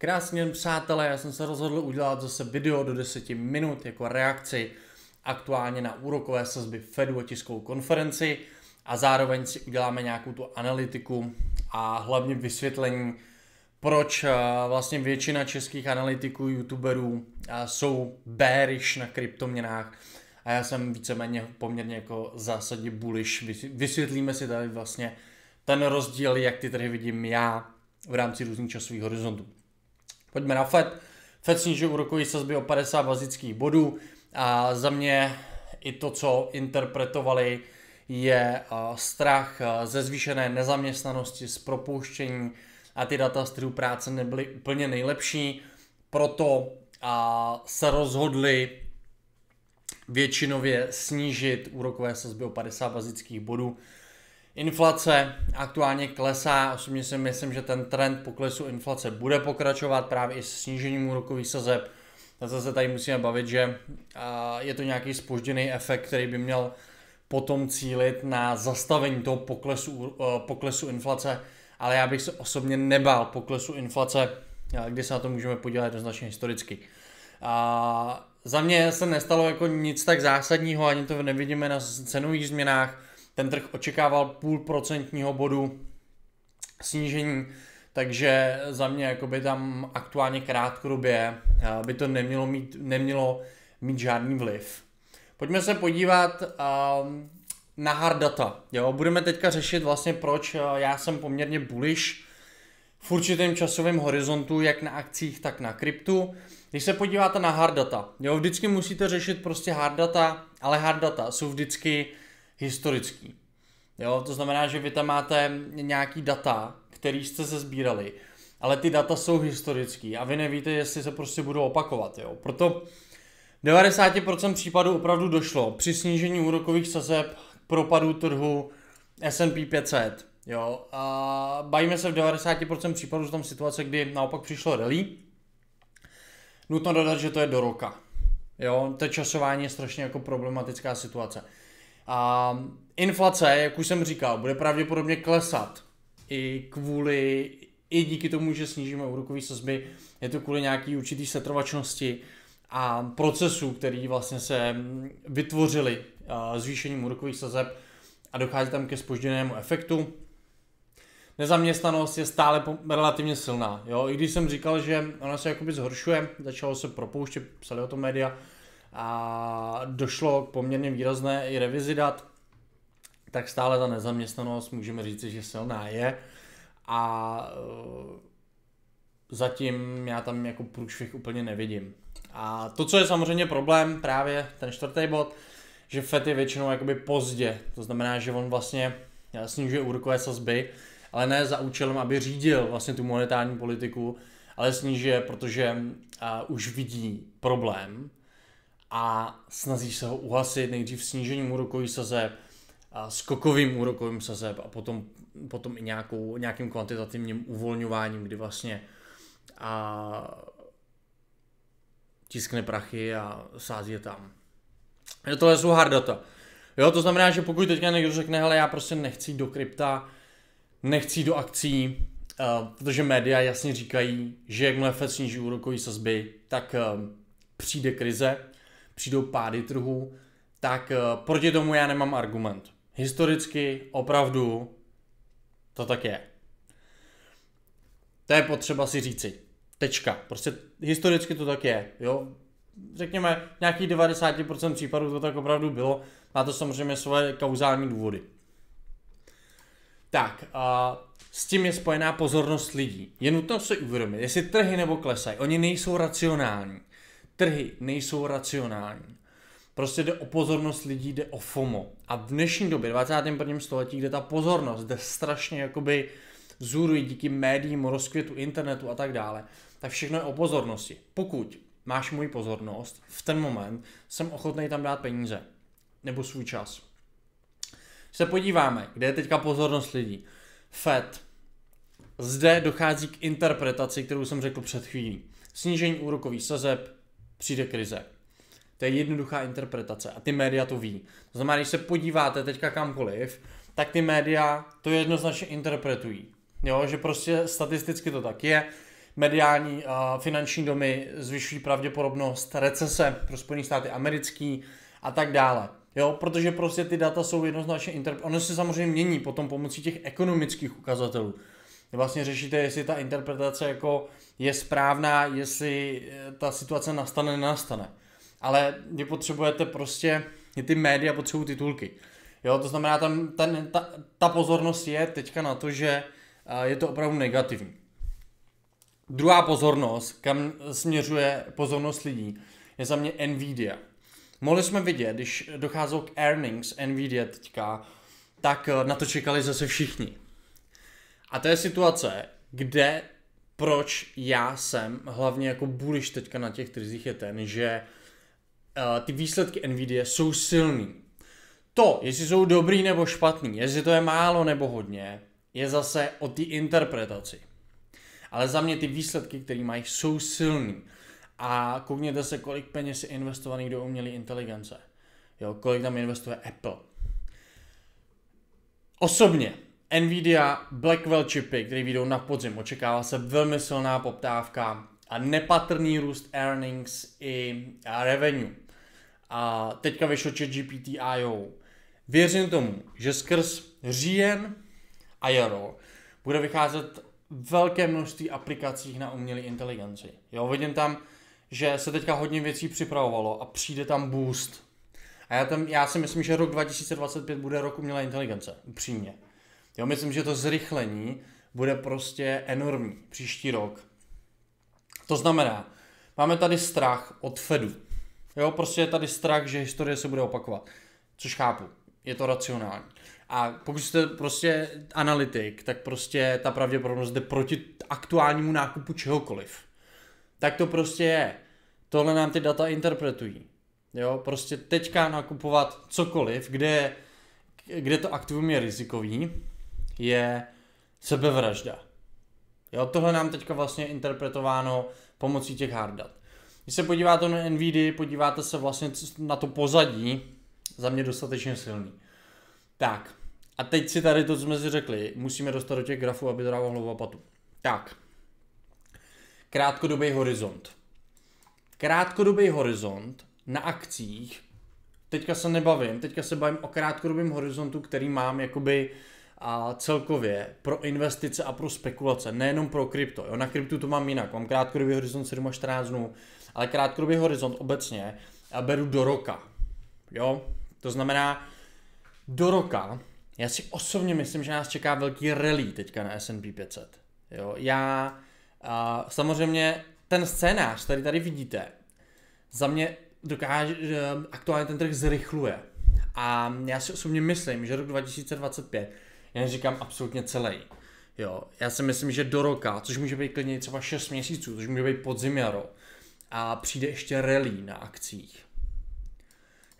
Krásně, přátelé, já jsem se rozhodl udělat zase video do 10 minut jako reakci aktuálně na úrokové sazby Fedu a tiskovou konferenci a zároveň si uděláme nějakou tu analytiku a hlavně vysvětlení, proč eh, vlastně většina českých analytiků, youtuberů eh, jsou bearish na kryptoměnách a já jsem víceméně poměrně jako zásadně bullish. Vysvětlíme si tady vlastně ten rozdíl, jak ty trhy vidím já v rámci různých časových horizontů. Pojďme na FED. FED snížil úrokový sazby o 50 bazických bodů a za mě i to, co interpretovali, je eh, strach eh, ze zvýšené nezaměstnanosti, z propouštění a ty data z trhu práce nebyly úplně nejlepší, proto eh, se rozhodli většinově snížit úrokové sazby o 50 bazických bodů Inflace aktuálně klesá, osobně si myslím, že ten trend poklesu inflace bude pokračovat právě i s snížením úrokových sazeb. Zase tady musíme bavit, že je to nějaký spožděný efekt, který by měl potom cílit na zastavení toho poklesu, e, poklesu inflace, ale já bych se osobně nebál poklesu inflace, kdy se na to můžeme podívat jednoznačně historicky. A za mě se nestalo jako nic tak zásadního, ani to nevidíme na cenových změnách, ten trh očekával půl procentního bodu snížení, takže za mě jakoby tam aktuálně krátkodobě eh, by to nemělo mít, nemělo mít žádný vliv. Pojďme se podívat ehm, na hard data. Jo, budeme teďka řešit vlastně proč eh, já jsem poměrně bullish v určitém časovém horizontu, jak na akcích, tak na kryptu. Když se podíváte na hard data, jo, vždycky musíte řešit prostě hard data, ale hard data jsou vždycky historický. Jo, to znamená, že vy tam máte nějaký data, který jste se sbírali, ale ty data jsou historický a vy nevíte, jestli se prostě budou opakovat. Jo. Proto 90% případů opravdu došlo při snížení úrokových sazeb k propadu trhu S&P 500. Jo. A bavíme se v 90% případů, z tam situace, kdy naopak přišlo rally. Nutno dodat, že to je do roka. Jo, to časování je strašně jako problematická situace. A inflace, jak už jsem říkal, bude pravděpodobně klesat i kvůli, i díky tomu, že snížíme úrokové sazby, je to kvůli nějaký určitý setrvačnosti a procesů, který vlastně se vytvořili zvýšením úrokových sazeb a dochází tam ke spožděnému efektu. Nezaměstnanost je stále relativně silná. Jo? I když jsem říkal, že ona se jakoby zhoršuje, začalo se propouštět, psali o tom média, a došlo k poměrně výrazné i revizi dat, tak stále ta nezaměstnanost můžeme říct, že silná je a e, zatím já tam jako průšvih úplně nevidím. A to, co je samozřejmě problém, právě ten čtvrtý bod, že FED je většinou jakoby pozdě, to znamená, že on vlastně e, snižuje úrokové sazby, ale ne za účelem, aby řídil vlastně tu monetární politiku, ale snižuje, protože a, e, už vidí problém a snažíš se ho uhasit nejdřív snížením úrokových sazeb, a skokovým úrokovým sazeb a potom, potom i nějakou, nějakým kvantitativním uvolňováním, kdy vlastně a tiskne prachy a sází je tam. Jo, tohle jsou hard data. Jo, to znamená, že pokud teďka někdo řekne, hele, já prostě nechci do krypta, nechci do akcí, uh, protože média jasně říkají, že jakmile Fed sníží úrokové sazby, tak uh, přijde krize, přijdou pády trhu, tak eh, proti tomu já nemám argument. Historicky opravdu to tak je. To je potřeba si říci. Tečka. Prostě historicky to tak je. Jo? Řekněme, nějakých 90% případů to tak opravdu bylo. Má to samozřejmě svoje kauzální důvody. Tak, a s tím je spojená pozornost lidí. Je nutno si uvědomit, jestli trhy nebo klesají. Oni nejsou racionální trhy nejsou racionální. Prostě jde o pozornost lidí, jde o FOMO. A v dnešní době, 21. století, kde ta pozornost jde strašně jakoby zůrují díky médiím, rozkvětu internetu a tak dále, tak všechno je o pozornosti. Pokud máš moji pozornost, v ten moment jsem ochotný tam dát peníze. Nebo svůj čas. Se podíváme, kde je teďka pozornost lidí. FED. Zde dochází k interpretaci, kterou jsem řekl před chvílí. Snížení úrokových sazeb, přijde krize. To je jednoduchá interpretace a ty média to ví. To znamená, když se podíváte teďka kamkoliv, tak ty média to jednoznačně interpretují. Jo, že prostě statisticky to tak je. Mediální uh, finanční domy zvyšují pravděpodobnost recese pro Spojené státy americký a tak dále. Jo, protože prostě ty data jsou jednoznačně interpretované. Ono se samozřejmě mění potom pomocí těch ekonomických ukazatelů vlastně řešíte, jestli ta interpretace jako je správná, jestli eh, ta situace nastane, nenastane. Ale vy potřebujete prostě, ty média potřebují titulky. Jo, to znamená, tam ten, ta, ta pozornost je teďka na to, že eh, je to opravdu negativní. Druhá pozornost, kam směřuje pozornost lidí, je za mě Nvidia. Mohli jsme vidět, když docházelo k earnings Nvidia teďka, tak eh, na to čekali zase všichni. A to je situace, kde proč já jsem hlavně jako buliš teďka na těch trzích je ten, že uh, ty výsledky Nvidia jsou silný. To, jestli jsou dobrý nebo špatný, jestli to je málo nebo hodně, je zase o té interpretaci. Ale za mě ty výsledky, které mají, jsou silný. A koukněte se, kolik peněz je investovaných do umělé inteligence. Jo, kolik tam investuje Apple. Osobně Nvidia Blackwell čipy, které vyjdou na podzim, očekává se velmi silná poptávka a nepatrný růst earnings i revenue. A teďka vyšlo chat GPT IO. Věřím tomu, že skrz říjen a jaro bude vycházet velké množství aplikací na umělé inteligenci. Jo, vidím tam, že se teďka hodně věcí připravovalo a přijde tam boost. A já, tam, já si myslím, že rok 2025 bude rok umělé inteligence, upřímně. Jo, myslím, že to zrychlení bude prostě enormní příští rok. To znamená, máme tady strach od Fedu. Jo, prostě je tady strach, že historie se bude opakovat. Což chápu, je to racionální. A pokud jste prostě analytik, tak prostě ta pravděpodobnost jde proti aktuálnímu nákupu čehokoliv. Tak to prostě je. Tohle nám ty data interpretují. Jo, prostě teďka nakupovat cokoliv, kde, kde to aktivum je rizikový, je sebevražda. Jo, tohle nám teďka vlastně interpretováno pomocí těch hard Když se podíváte na NVD, podíváte se vlastně na to pozadí, za mě dostatečně silný. Tak, a teď si tady to, co jsme si řekli, musíme dostat do těch grafů, aby to dávalo hlavu patu. Tak, krátkodobý horizont. Krátkodobý horizont na akcích, teďka se nebavím, teďka se bavím o krátkodobém horizontu, který mám jakoby uh, a celkově pro investice a pro spekulace, nejenom pro krypto. Jo? Na kryptu to mám jinak, mám krátkodobý horizont 7 až 14 dnů, ale krátkodobý horizont obecně a beru do roka. Jo? To znamená, do roka, já si osobně myslím, že nás čeká velký rally teďka na S&P 500. Jo? Já, a, samozřejmě ten scénář, který tady vidíte, za mě dokáže, aktuálně ten trh zrychluje. A já si osobně myslím, že rok 2025 já říkám absolutně celý. Jo, já si myslím, že do roka, což může být klidně třeba 6 měsíců, což může být podzim jaro, a přijde ještě rally na akcích.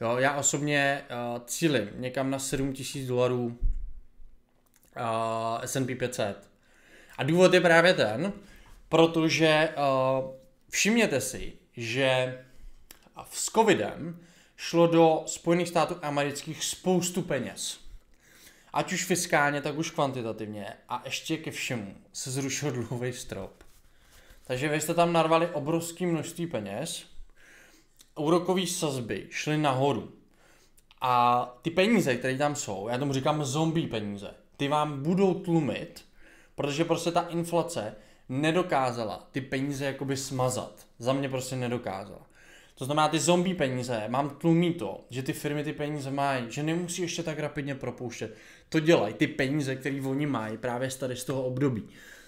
Jo, já osobně uh, cílim někam na 7000 dolarů uh, S&P 500. A důvod je právě ten, protože uh, všimněte si, že s covidem šlo do Spojených států amerických spoustu peněz. Ať už fiskálně, tak už kvantitativně. A ještě ke všemu se zrušil dluhový strop. Takže vy jste tam narvali obrovské množství peněz, úrokové sazby šly nahoru. A ty peníze, které tam jsou, já tomu říkám zombie peníze, ty vám budou tlumit, protože prostě ta inflace nedokázala ty peníze jakoby smazat. Za mě prostě nedokázala. To znamená, ty zombie peníze mám tlumí to, že ty firmy ty peníze mají, že nemusí ještě tak rapidně propouštět. To dělají ty peníze, které oni mají právě z tady z toho období.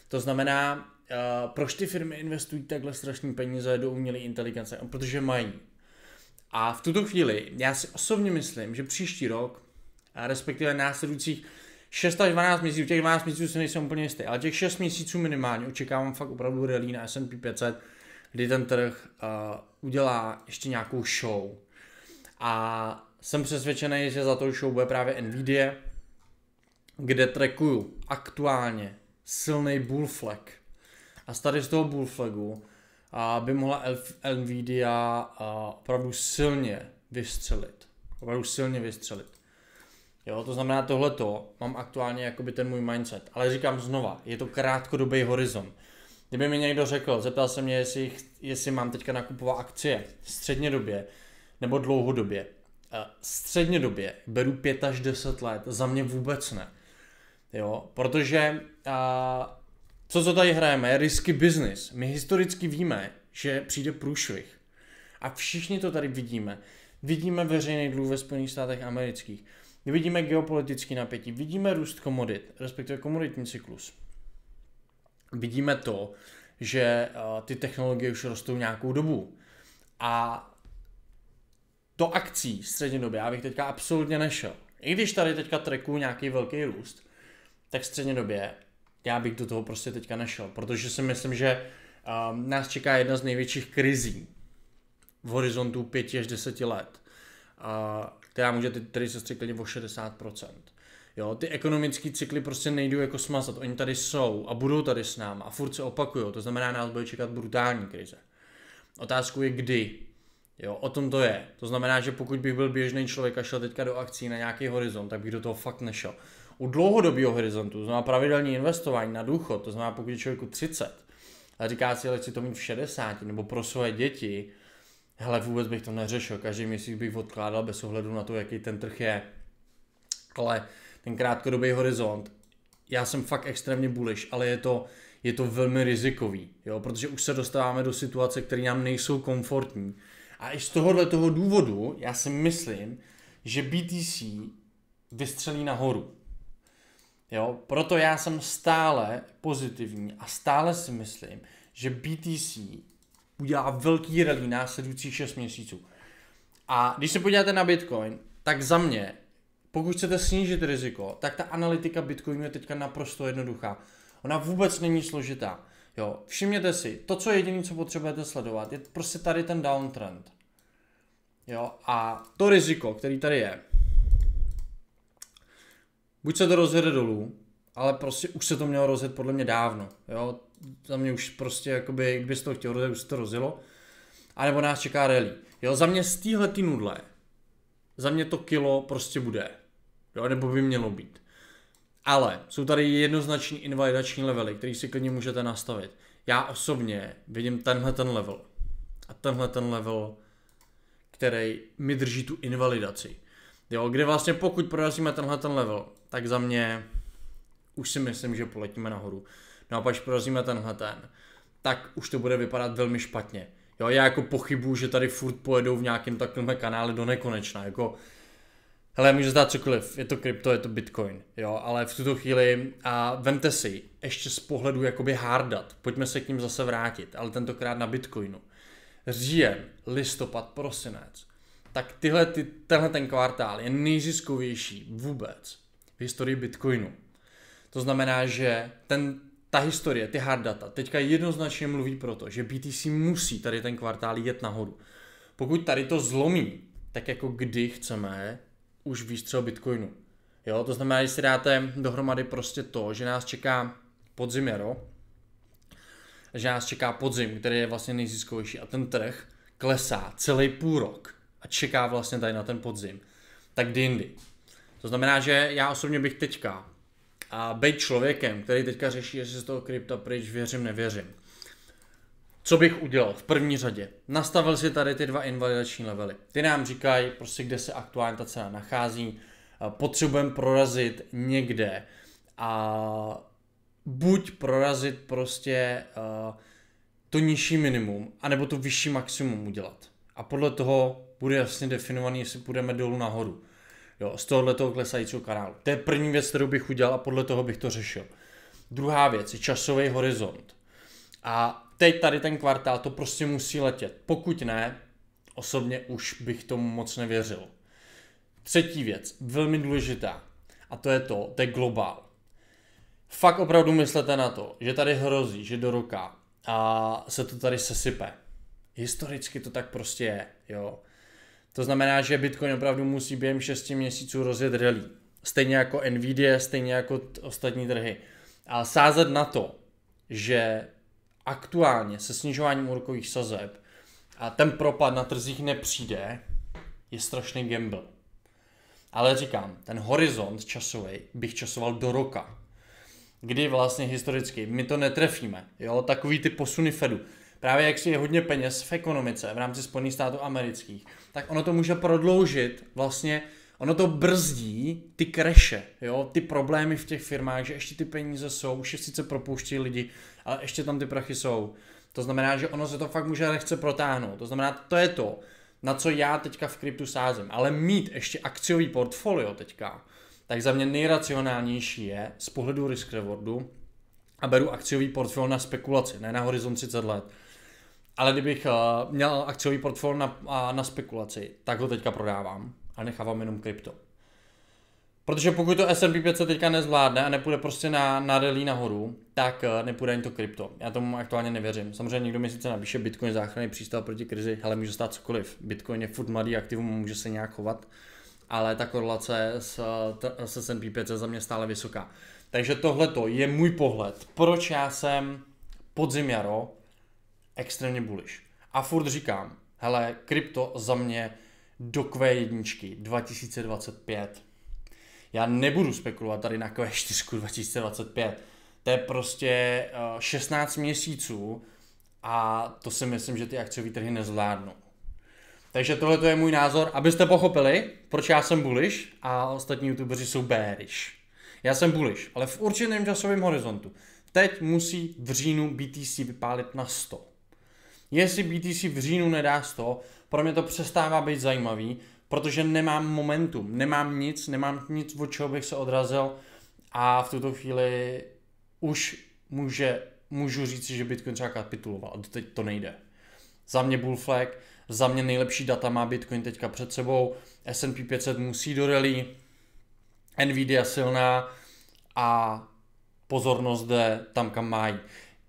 To znamená, uh, proč ty firmy investují takhle strašné peníze do umělé inteligence? No, protože mají. A v tuto chvíli já si osobně myslím, že příští rok, a respektive následujících 6 až 12 měsíců, těch 12 měsíců se nejsem úplně jistý, ale těch 6 měsíců minimálně očekávám fakt opravdu rally na S&P 500, kdy ten trh uh, udělá ještě nějakou show. A jsem přesvědčený, že za tou show bude právě Nvidia, kde trekuju aktuálně silný bull flag. A tady z toho bull flagu eh, by mohla Nvidia uh, opravdu silně vystřelit. Opravdu silně vystřelit. Jo, to znamená tohleto, mám aktuálně jakoby ten můj mindset. Ale říkám znova, je to krátkodobý horizont. Kdyby mi někdo řekl, zeptal se mě, jestli, jestli mám teďka nakupovat akcie středně době nebo dlouhodobě. Eh, středně době beru 5 až 10 let, za mě vůbec ne. Jo, protože a, eh, co co tady hrajeme je risky business. My historicky víme, že přijde průšvih. A všichni to tady vidíme. Vidíme veřejný dluh ve Spojených státech amerických. Vidíme geopolitické napětí, vidíme růst komodit, respektive komoditní cyklus vidíme to, že eh, ty technologie už rostou nějakou dobu. A to akcí střednědobě já bych teďka absolutně nešel. I když tady teďka treku nějaký velký růst, tak střednědobě já bych do toho prostě teďka nešel, protože si myslím, že ehm, nás čeká jedna z největších krizí v horizontu 5 až 10 let, eh, která může ty trhy se klidně o 60%. Jo, ty ekonomické cykly prostě nejdou jako smazat. Oni tady jsou a budou tady s námi a furt se opakují. To znamená, nás bude čekat brutální krize. Otázkou je kdy. Jo, o tom to je. To znamená, že pokud bych byl běžný člověk a šel teďka do akcí na nějaký horizont, tak bych do toho fakt nešel. U dlouhodobého horizontu, to znamená pravidelní investování na důchod, to znamená, pokud je člověku 30 a říká si, ale chci to mít v 60 nebo pro svoje děti, hele, vůbec bych to neřešil. Každý měsíc bych odkládal bez ohledu na to, jaký ten trh je. Ale ten krátkodobý horizont, já jsem fakt extrémně bullish, ale je to, je to velmi rizikový, jo, protože už se dostáváme do situace, které nám nejsou komfortní. A i z tohohle toho důvodu já si myslím, že BTC vystřelí nahoru. Jo, proto já jsem stále pozitivní a stále si myslím, že BTC udělá velký rally následujících 6 měsíců. A když se podíváte na Bitcoin, tak za mě pokud chcete snížit riziko, tak ta analytika Bitcoinu je teďka naprosto jednoduchá. Ona vůbec není složitá. Jo, všimněte si, to, co je jediné, co potřebujete sledovat, je prostě tady ten downtrend. Jo, a to riziko, který tady je, buď se to rozjede dolů, ale prostě už se to mělo rozjet podle mě dávno, jo, za mě už prostě, jakoby, kdyby se to chtěl rozjet, už se to rozjelo, nebo nás čeká rally. Jo, za mě z téhle nudle, za mě to kilo prostě bude jo, nebo by mělo být. Ale jsou tady jednoznační invalidační levely, který si klidně můžete nastavit. Já osobně vidím tenhle ten level a tenhle ten level, který mi drží tu invalidaci. Jo, kde vlastně pokud prorazíme tenhle ten level, tak za mě už si myslím, že poletíme nahoru. No a pak prorazíme tenhle ten, tak už to bude vypadat velmi špatně. Jo, já jako pochybuju, že tady furt pojedou v nějakém takovém kanále do nekonečna. Jako Hele, může zdát cokoliv, je to krypto, je to bitcoin, jo, ale v tuto chvíli, a vemte si, ještě z pohledu jakoby hardat, pojďme se k ním zase vrátit, ale tentokrát na bitcoinu. Říjen, listopad, prosinec, tak tyhle, ty, tenhle ten kvartál je nejziskovější vůbec v historii bitcoinu. To znamená, že ten, ta historie, ty hard data, teďka jednoznačně mluví proto, že BTC musí tady ten kvartál jet nahoru. Pokud tady to zlomí, tak jako kdy chceme už výstřel Bitcoinu. Jo, to znamená, že si dáte dohromady prostě to, že nás čeká podzim jaro, že nás čeká podzim, který je vlastně nejziskovější a ten trh klesá celý půl rok a čeká vlastně tady na ten podzim, tak dindy. To znamená, že já osobně bych teďka a být člověkem, který teďka řeší, jestli z toho krypta pryč věřím, nevěřím, co bych udělal v první řadě? Nastavil si tady ty dva invalidační levely. Ty nám říkají prostě, kde se aktuálně ta cena nachází. Potřebujeme prorazit někde a buď prorazit prostě to nižší minimum, anebo to vyšší maximum udělat. A podle toho bude jasně definovaný, jestli půjdeme dolů nahoru. Jo, z tohohle toho klesajícího kanálu. To je první věc, kterou bych udělal a podle toho bych to řešil. Druhá věc je časový horizont. A teď tady ten kvartál to prostě musí letět. Pokud ne, osobně už bych tomu moc nevěřil. Třetí věc, velmi důležitá, a to je to, to je globál. Fakt opravdu myslete na to, že tady hrozí, že do roka a se to tady sesype. Historicky to tak prostě je, jo. To znamená, že Bitcoin opravdu musí během 6 měsíců rozjet rally. Stejně jako Nvidia, stejně jako ostatní trhy. A sázet na to, že aktuálně se snižováním úrokových sazeb a ten propad na trzích nepřijde, je strašný gamble. Ale říkám, ten horizont časový bych časoval do roka. Kdy vlastně historicky my to netrefíme. Jo, takový ty posuny Fedu. Právě jak si je hodně peněz v ekonomice v rámci Spojených států amerických, tak ono to může prodloužit vlastně ono to brzdí ty kreše, jo, ty problémy v těch firmách, že ještě ty peníze jsou, už je sice propouští lidi, ale ještě tam ty prachy jsou. To znamená, že ono se to fakt může lehce protáhnout. To znamená, to je to, na co já teďka v kryptu sázím. Ale mít ještě akciový portfolio teďka, tak za mě nejracionálnější je z pohledu risk rewardu a beru akciový portfolio na spekulaci, ne na horizont 30 let. Ale kdybych uh, měl akciový portfolio na, uh, na spekulaci, tak ho teďka prodávám a nechávám jenom krypto. Protože pokud to S&P 500 teďka nezvládne a nepůjde prostě na, na rally nahoru, tak eh, nepůjde ani to krypto. Já tomu aktuálně nevěřím. Samozřejmě někdo mi sice napíše Bitcoin záchranný přístav proti krizi, ale může stát cokoliv. Bitcoin je furt mladý aktivum, může se nějak chovat, ale ta korelace s, s S&P 500 za mě stále vysoká. Takže tohle je můj pohled, proč já jsem podzim jaro extrémně bullish. A furt říkám, hele, krypto za mě do Q1 2025. Já nebudu spekulovat tady na Q4 2025. To je prostě 16 eh, měsíců a to si myslím, že ty akciové trhy nezvládnou. Takže tohle je můj názor, abyste pochopili, proč já jsem bullish a ostatní youtubeři jsou bearish. Já jsem bullish, ale v určitém časovém horizontu. Teď musí v říjnu BTC vypálit na 100. Jestli BTC v říjnu nedá 100, pro mě to přestává být zajímavý, protože nemám momentum, nemám nic, nemám nic, od čeho bych se odrazil a v tuto chvíli už může, můžu říct, že Bitcoin třeba kapituloval. Teď to nejde. Za mě bull flag, za mě nejlepší data má Bitcoin teďka před sebou, S&P 500 musí do rally, Nvidia silná a pozornost jde tam, kam mají.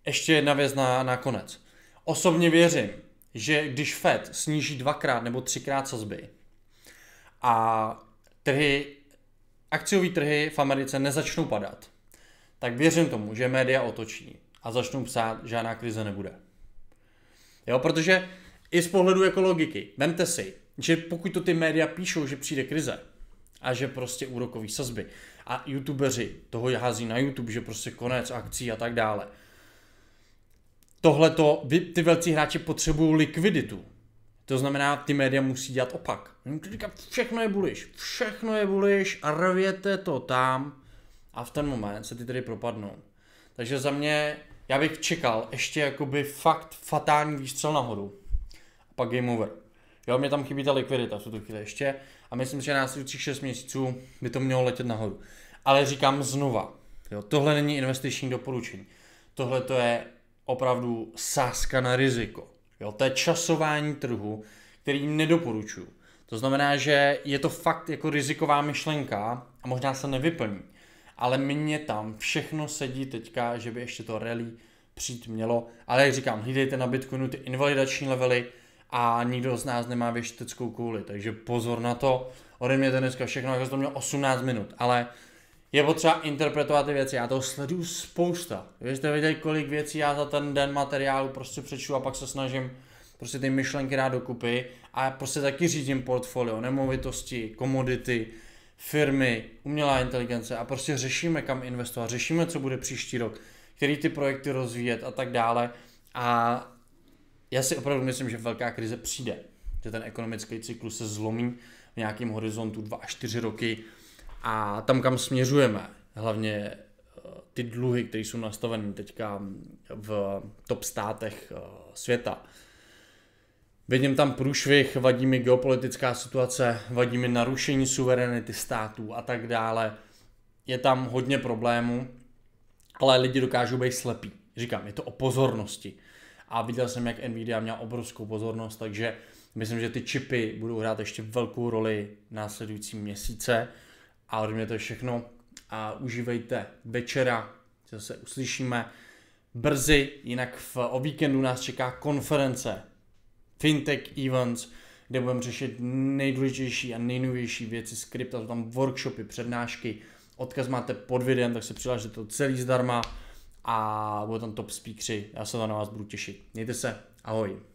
Ještě jedna věc na, na konec. Osobně věřím, že když Fed sníží dvakrát nebo třikrát sazby a trhy, akciový trhy v Americe nezačnou padat, tak věřím tomu, že média otočí a začnou psát, že žádná krize nebude. Jo, protože i z pohledu jako logiky, vemte si, že pokud to ty média píšou, že přijde krize a že prostě úrokový sazby a youtubeři toho hází na YouTube, že prostě konec akcí a tak dále – tohleto, ty velcí hráči potřebují likviditu. To znamená, ty média musí dělat opak. Říká, všechno je buliš, všechno je a rvěte to tam a v ten moment se ty tedy propadnou. Takže za mě, já bych čekal ještě jakoby fakt fatální výstřel nahoru. A pak game over. Jo, mě tam chybí ta likvidita v tuto chvíli ještě a myslím, že následujících 6 měsíců by to mělo letět nahoru. Ale říkám znova, jo, tohle není investiční doporučení. Tohle to je opravdu sázka na riziko. Jo, to je časování trhu, který nedoporučuju. To znamená, že je to fakt jako riziková myšlenka a možná se nevyplní. Ale mně tam všechno sedí teďka, že by ještě to rally přijít mělo. Ale jak říkám, hlídejte na Bitcoinu ty invalidační levely a nikdo z nás nemá věšteckou kouli, takže pozor na to. Ode mě to dneska všechno, jako to měl 18 minut, ale je potřeba interpretovat ty věci. Já to sleduju spousta. Vy jste viděli, kolik věcí já za ten den materiálu prostě přečtu a pak se snažím prostě ty myšlenky dát dokupy a prostě taky řídím portfolio, nemovitosti, komodity, firmy, umělá inteligence a prostě řešíme, kam investovat, řešíme, co bude příští rok, který ty projekty rozvíjet a tak dále. A já si opravdu myslím, že velká krize přijde, že ten ekonomický cyklus se zlomí v nějakém horizontu 2 až 4 roky, a tam, kam směřujeme, hlavně eh, ty dluhy, které jsou nastaveny teďka mm, v top státech eh, světa. Vidím tam průšvih, vadí mi geopolitická situace, vadí mi narušení suverenity států a tak dále. Je tam hodně problémů, ale lidi dokážou být slepí. Říkám, je to o pozornosti. A viděl jsem, jak Nvidia měla obrovskou pozornost, takže myslím, že ty čipy budou hrát ještě velkou roli následující měsíce. A ode mě to je všechno a užívejte večera, se uslyšíme brzy, jinak v, o víkendu nás čeká konference Fintech Events, kde budeme řešit nejdůležitější a nejnovější věci z krypta, jsou tam workshopy, přednášky, odkaz máte pod videem, tak se přihlašte to celý zdarma a bude tam top speakři, já se na vás budu těšit. Mějte se, ahoj.